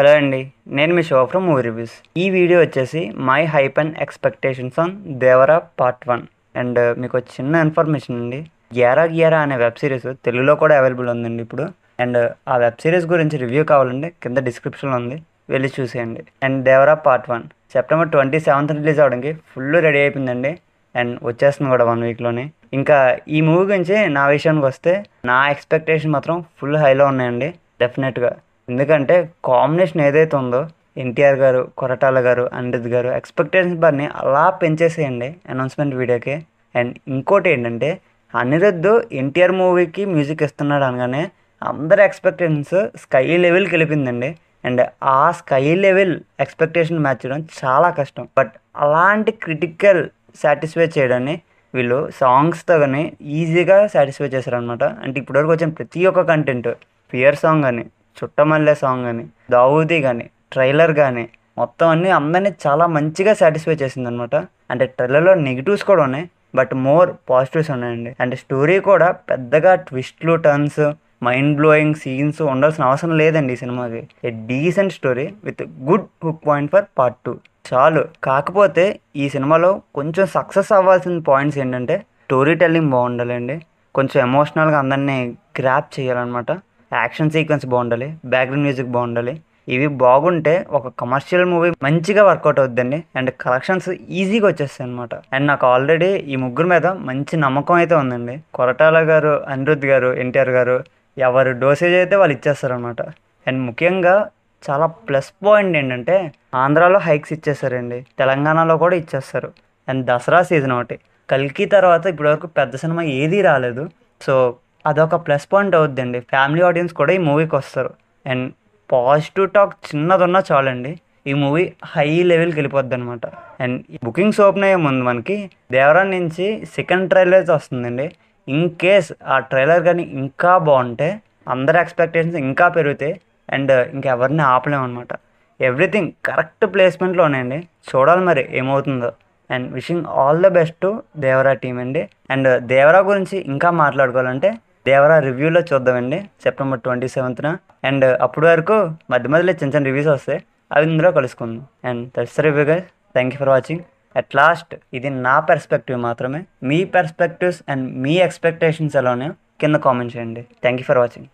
hello అండి నేను మీ షో ఫ్రమ్ మూవీ రివ్యూస్ ఈ వీడియో వచ్చేసి my hype and expectations on Devara part one and uh, మీకు చిన్న ఇన్ఫర్మేషన్ అండి గ్యారా గ్యారా అనే వెబ్ సిరీస్ తెలుగులో కూడా అవైలబుల్ ఉందండి ఇప్పుడు అండ్ uh, ఆ వెబ్ సిరీస్ గురించి రివ్యూ కావాలండి కింద డిస్క్రిప్షన్లో ఉంది వెళ్ళి చూసేయండి and Devara part one September twenty seventh release అవడానికి ఫుల్ రెడీ అయిపోయిందండి అండ్ వచ్చేస్తుంది కూడా వన్ వీక్లోనే ఇంకా ఈ మూవీ గురించి నా విషయానికి వస్తే నా ఎక్స్పెక్టేషన్ మాత్రం ఫుల్ హైలో ఉన్నాయండి డెఫినెట్గా ఎందుకంటే కాంబినేషన్ ఏదైతే ఉందో ఎన్టీఆర్ గారు కొరటాల గారు అండిత్ గారు ఎక్స్పెక్టేషన్స్ బార్ని అలా పెంచేసేయండి అనౌన్స్మెంట్ వీడియోకి అండ్ ఇంకోటి ఏంటంటే అనిరుద్ ఎన్టీఆర్ మూవీకి మ్యూజిక్ ఇస్తున్నాడు అనగానే అందరి ఎక్స్పెక్టేషన్స్ స్కై లెవెల్కి వెళ్ళిపోయిందండి అండ్ ఆ స్కై లెవెల్ ఎక్స్పెక్టేషన్ మ్యాచ్ చేయడం చాలా కష్టం బట్ అలాంటి క్రిటికల్ సాటిస్ఫై చేయడాన్ని వీళ్ళు సాంగ్స్తో కానీ ఈజీగా సాటిస్ఫై చేశారనమాట అంటే ఇప్పటివరకు వచ్చిన ప్రతి ఒక్క కంటెంట్ పియర్ సాంగ్ అని చుట్టమల్లె సాంగ్ కానీ దావూది కానీ ట్రైలర్ కానీ మొత్తం అన్నీ అందరినీ చాలా మంచిగా సాటిస్ఫై చేసింది అనమాట అంటే ట్రైలర్లో నెగిటివ్స్ కూడా ఉన్నాయి బట్ మోర్ పాజిటివ్స్ ఉన్నాయండి అంటే స్టోరీ కూడా పెద్దగా ట్విస్ట్లు టర్న్స్ మైండ్ బ్లోయింగ్ సీన్స్ ఉండాల్సిన అవసరం లేదండి ఈ సినిమాకి a decent story with good hook point for part two చాలు కాకపోతే ఈ సినిమాలో కొంచెం సక్సెస్ అవ్వాల్సిన పాయింట్స్ ఏంటంటే స్టోరీ టెల్లింగ్ బాగుండాలండి కొంచెం ఎమోషనల్గా అందరినీ గ్రాప్ చేయాలన్నమాట యాక్షన్ సీక్వెన్స్ బాగుండాలి బ్యాక్గ్రౌండ్ మ్యూజిక్ బాగుండాలి ఇవి బాగుంటే ఒక కమర్షియల్ మూవీ మంచిగా వర్కౌట్ అవుద్దండి అండ్ కలెక్షన్స్ ఈజీగా వచ్చేస్తాయి అనమాట అండ్ నాకు ఆల్రెడీ ఈ ముగ్గురు మీద మంచి నమ్మకం అయితే ఉందండి కొరటాల గారు అనిరుద్ గారు ఎన్టీఆర్ గారు ఎవరు డోసేజ్ అయితే వాళ్ళు ఇచ్చేస్తారనమాట అండ్ ముఖ్యంగా చాలా ప్లస్ పాయింట్ ఏంటంటే ఆంధ్రాలో హైక్స్ ఇచ్చేస్తారండి తెలంగాణలో కూడా ఇచ్చేస్తారు అండ్ దసరా సీజన్ ఒకటి కల్కి తర్వాత ఇప్పటివరకు పెద్ద సినిమా ఏదీ రాలేదు సో అదొక ప్లస్ పాయింట్ అవుద్దండి ఫ్యామిలీ ఆడియన్స్ కూడా ఈ మూవీకి వస్తారు అండ్ పాజిటివ్ టాక్ చిన్నదున్నా చాలండి ఈ మూవీ హై లెవెల్కి వెళ్ళిపోద్ది అనమాట అండ్ బుకింగ్స్ ఓపెన్ అయ్యే ముందు మనకి దేవరా నుంచి సెకండ్ ట్రైలర్స్ వస్తుందండి ఇన్ కేస్ ఆ ట్రైలర్ కానీ ఇంకా బాగుంటే అందరి ఎక్స్పెక్టేషన్స్ ఇంకా పెరుగుతాయి అండ్ ఇంకెవరిని ఆపలేమన్నమాట ఎవ్రీథింగ్ కరెక్ట్ ఉన్నాయండి చూడాలి మరి ఏమవుతుందో and wishing all the best Devara team అండి అండ్ దేవరా గురించి ఇంకా మాట్లాడుకోవాలంటే దేవరా రివ్యూలో చూద్దామండి సెప్టెంబర్ ట్వంటీ సెవెంత్న అండ్ అప్పటి వరకు మధ్య మధ్యలో చిన్న చిన్న రివ్యూస్ వస్తాయి అవి ఇందులో కలుసుకుందాం and that's review guys thank you for watching at last ఇది నా పెర్స్పెక్టివ్ మాత్రమే మీ పెర్స్పెక్టివ్స్ అండ్ మీ ఎక్స్పెక్టేషన్స్ ఎలా కింద కామెంట్ చేయండి థ్యాంక్ యూ ఫర్ వాచింగ్